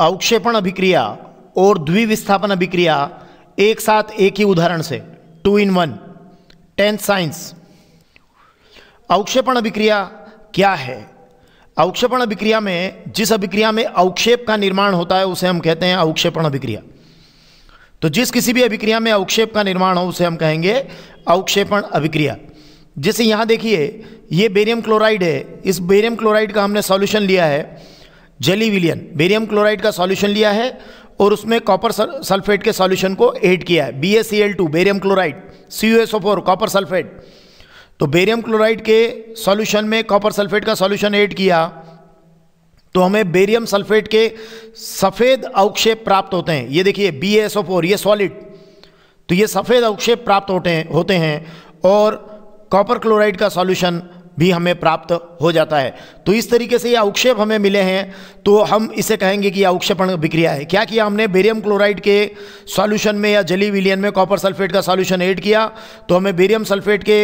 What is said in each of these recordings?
अवक्षेपण अभिक्रिया और द्विविस्थापन अभिक्रिया एक साथ एक ही उदाहरण से two in one tenth science अवक्षेपण अभिक्रिया क्या है अवक्षेपण अभिक्रिया में जिस अभिक्रिया में अवक्षेप का निर्माण होता है उसे हम कहते हैं अवक्षेपण अभिक्रिया तो जिस किसी भी अभिक्रिया में अवक्षेप का निर्माण हो उसे हम कहेंगे अवक्षेपण अभिक्रिया जैसे यहां देखिए यह बेरियम क्लोराइड है इस बेरियम क्लोराइड का हमने सॉल्यूशन लिया है जेली विलियन बेरियम क्लोराइड का सॉल्यूशन लिया है और उसमें कॉपर सल्फेट के सॉल्यूशन को ऐड किया है B S C L two barium chloride C U S O four copper sulphate तो बेरियम क्लोराइड के सॉल्यूशन में कॉपर सल्फेट का सॉल्यूशन ऐड किया तो हमें बेरियम सल्फेट के सफ़ेद अवक्षेप प्राप्त होते हैं ये देखिए बी एस ओ फोर ये सॉलिड तो ये सफ़ेद अवक्षेप प्राप्त होते हैं होते हैं और कॉपर क्लोराइड का सॉल्यूशन भी हमें प्राप्त हो जाता है तो इस तरीके से ये अवक्षेप हमें मिले हैं तो हम इसे कहेंगे कि अवक्षेपण विक्रिया है क्या किया हमने बेरियम क्लोराइड के सॉल्यूशन में या जली विलियन में कॉपर सल्फेट का सॉल्यूशन ऐड किया तो हमें बेरियम सल्फेट के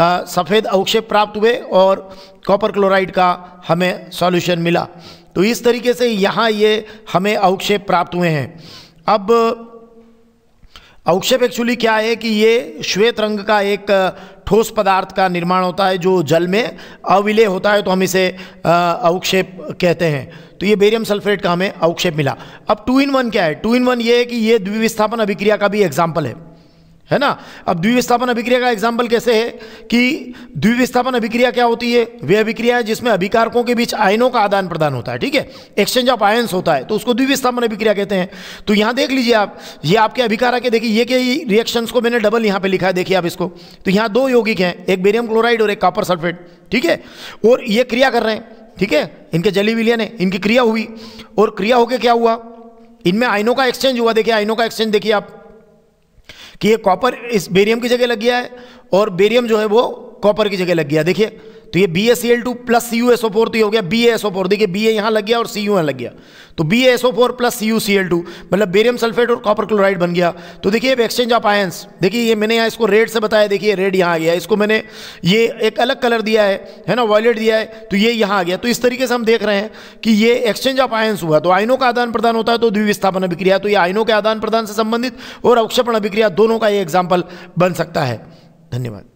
सफ़ेद अवक्षेप प्राप्त हुए और कॉपर क्लोराइड का हमें सॉल्यूशन मिला तो इस तरीके से यहाँ ये हमें अवक्षेप प्राप्त हुए हैं अब अवक्षेप एक्चुअली क्या है कि ये श्वेत रंग का एक ठोस पदार्थ का निर्माण होता है जो जल में अविलय होता है तो हम इसे अवक्षेप कहते हैं तो ये बेरियम सल्फेट का हमें अवक्षेप मिला अब टू इन वन क्या है टू इन वन ये है कि ये द्विविस्थापन अभिक्रिया का भी एग्जाम्पल है है ना अब द्विविस्थापन अभिक्रिया का एग्जाम्पल कैसे है कि द्विविस्थापन अभिक्रिया क्या होती है वे अभिक्रिया है जिसमें अभिकारकों के बीच आयनों का आदान प्रदान होता है ठीक है एक्सचेंज ऑफ आयन्स होता है तो उसको द्विविस्थापन अभिक्रिया कहते हैं तो यहां देख लीजिए आप ये आपके अभिकार है देखिए ये के रिएक्शन को मैंने डबल यहां पर लिखा है देखिए आप इसको तो यहां दो यौगिक हैं एक बेरियम क्लोराइड और एक कॉपर सल्फेट ठीक है और ये क्रिया कर रहे हैं ठीक है इनके जली विलियन है इनकी क्रिया हुई और क्रिया होकर क्या हुआ इनमें आयनों का एक्सचेंज हुआ देखिए आयनों का एक्सचेंज देखिए आप कि ये कॉपर इस बेरियम की जगह लग गया है और बेरियम जो है वो कॉपर की जगह लग गया देखिए तो ये B S C L two plus C U S O four तो ये हो गया बी एस ओ फोर देखिए बी ए यहाँ लग गया और सी यू यहाँ लग गया तो B S O four plus C U C L two मतलब बेरियम सल्फेट और कॉपर क्लोराइड बन गया तो देखिए अब एक्सचेंज ऑफ आयंस देखिए ये मैंने यहाँ इसको रेड से बताया देखिए रेड यहाँ आ गया इसको मैंने ये एक अलग कलर दिया है है ना वॉयलेट दिया है तो ये यहाँ आ गया तो इस तरीके से हम देख रहे हैं कि ये एक्सचेंज ऑफ आयंस हुआ तो आइनों का आदान प्रदान होता है तो द्विविस्थापन अभिक्रिया तो ये आइनों के आदान प्रदान से संबंधित और अवक्षेपण अभिक्रिया दोनों का ये एग्जाम्पल बन सकता है धन्यवाद